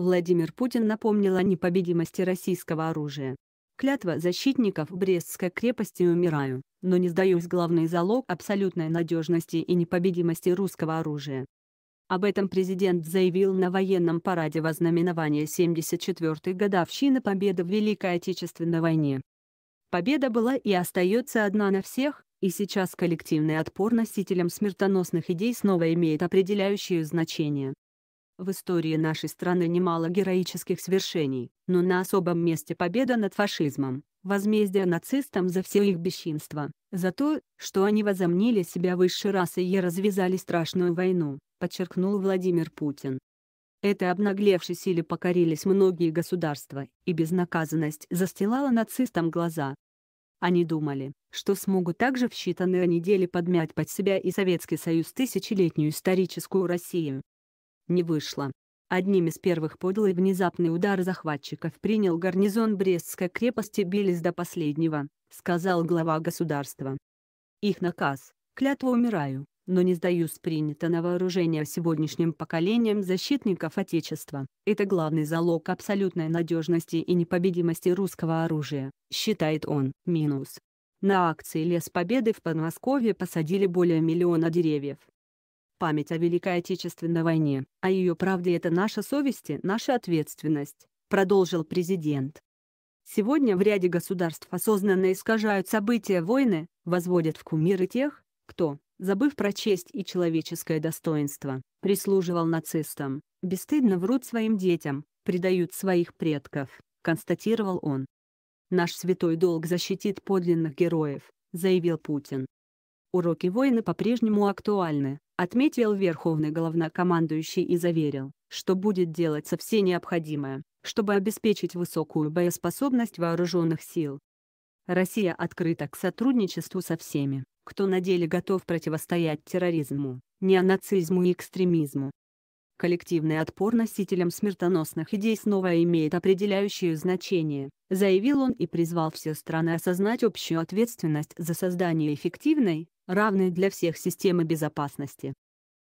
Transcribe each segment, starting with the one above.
Владимир Путин напомнил о непобедимости российского оружия. Клятва защитников Брестской крепости «Умираю, но не сдаюсь» главный залог абсолютной надежности и непобедимости русского оружия. Об этом президент заявил на военном параде вознаменования 74-й годовщины победы в Великой Отечественной войне. Победа была и остается одна на всех, и сейчас коллективный отпор носителям смертоносных идей снова имеет определяющее значение. В истории нашей страны немало героических свершений, но на особом месте победа над фашизмом, возмездие нацистам за все их бесчинства, за то, что они возомнили себя высшей расой и развязали страшную войну, подчеркнул Владимир Путин. Этой обнаглевшей силе покорились многие государства, и безнаказанность застилала нацистам глаза. Они думали, что смогут также в считанные недели подмять под себя и Советский Союз тысячелетнюю историческую Россию не вышло. Одним из первых подлый внезапный удар захватчиков принял гарнизон Брестской крепости «Бились до последнего», сказал глава государства. Их наказ «Клятва умираю, но не сдаюсь» принято на вооружение сегодняшним поколением защитников Отечества. Это главный залог абсолютной надежности и непобедимости русского оружия, считает он. Минус. На акции «Лес Победы» в Подмосковье посадили более миллиона деревьев память о Великой Отечественной войне, о ее правде это наша совесть и наша ответственность», продолжил президент. Сегодня в ряде государств осознанно искажают события войны, возводят в кумиры тех, кто, забыв про честь и человеческое достоинство, прислуживал нацистам, бесстыдно врут своим детям, предают своих предков, констатировал он. «Наш святой долг защитит подлинных героев», заявил Путин. Уроки войны по-прежнему актуальны, отметил верховный главнокомандующий и заверил, что будет делать все необходимое, чтобы обеспечить высокую боеспособность вооруженных сил. Россия открыта к сотрудничеству со всеми, кто на деле готов противостоять терроризму, неонацизму и экстремизму. Коллективный отпор носителям смертоносных идей снова имеет определяющее значение заявил он и призвал все страны осознать общую ответственность за создание эффективной, равной для всех системы безопасности.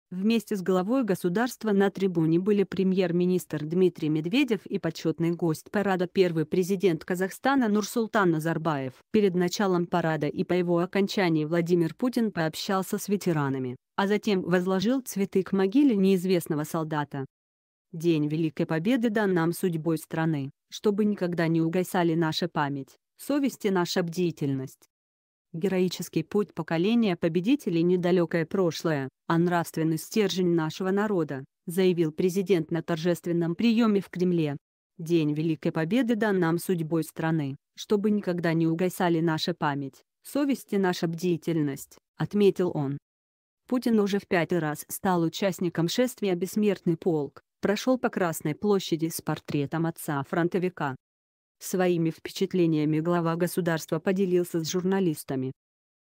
Вместе с главой государства на трибуне были премьер-министр Дмитрий Медведев и почетный гость парада первый президент Казахстана Нурсултан Назарбаев. Перед началом парада и по его окончании Владимир Путин пообщался с ветеранами, а затем возложил цветы к могиле неизвестного солдата. День Великой Победы дан нам судьбой страны чтобы никогда не угасали наша память, совесть и наша бдительность. Героический путь поколения победителей недалекое прошлое, а нравственный стержень нашего народа, заявил президент на торжественном приеме в Кремле. День Великой Победы дан нам судьбой страны, чтобы никогда не угасали наша память, совесть и наша бдительность, отметил он. Путин уже в пятый раз стал участником шествия «Бессмертный полк», прошел по Красной площади с портретом отца-фронтовика. Своими впечатлениями глава государства поделился с журналистами.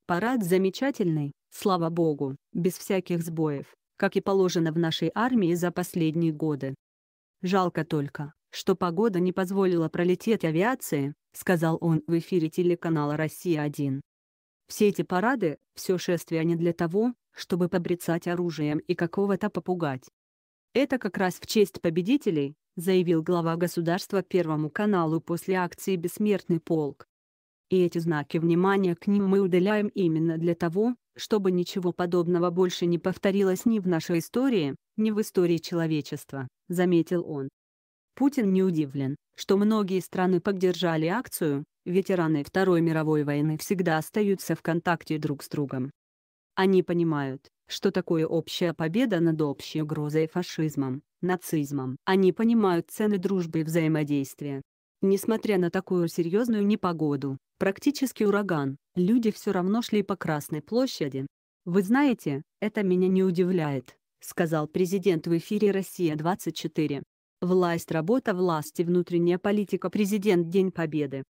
Парад замечательный, слава богу, без всяких сбоев, как и положено в нашей армии за последние годы. Жалко только, что погода не позволила пролететь авиации, сказал он в эфире телеканала «Россия-1». Все эти парады, все шествия не для того, чтобы побрицать оружием и какого-то попугать. «Это как раз в честь победителей», заявил глава государства Первому каналу после акции «Бессмертный полк». И эти знаки внимания к ним мы удаляем именно для того, чтобы ничего подобного больше не повторилось ни в нашей истории, ни в истории человечества, заметил он. Путин не удивлен, что многие страны поддержали акцию, ветераны Второй мировой войны всегда остаются в контакте друг с другом. Они понимают, что такое общая победа над общей угрозой фашизмом, нацизмом. Они понимают цены дружбы и взаимодействия. Несмотря на такую серьезную непогоду, практически ураган, люди все равно шли по Красной площади. «Вы знаете, это меня не удивляет», — сказал президент в эфире «Россия-24». Власть, работа власти, внутренняя политика, президент День Победы.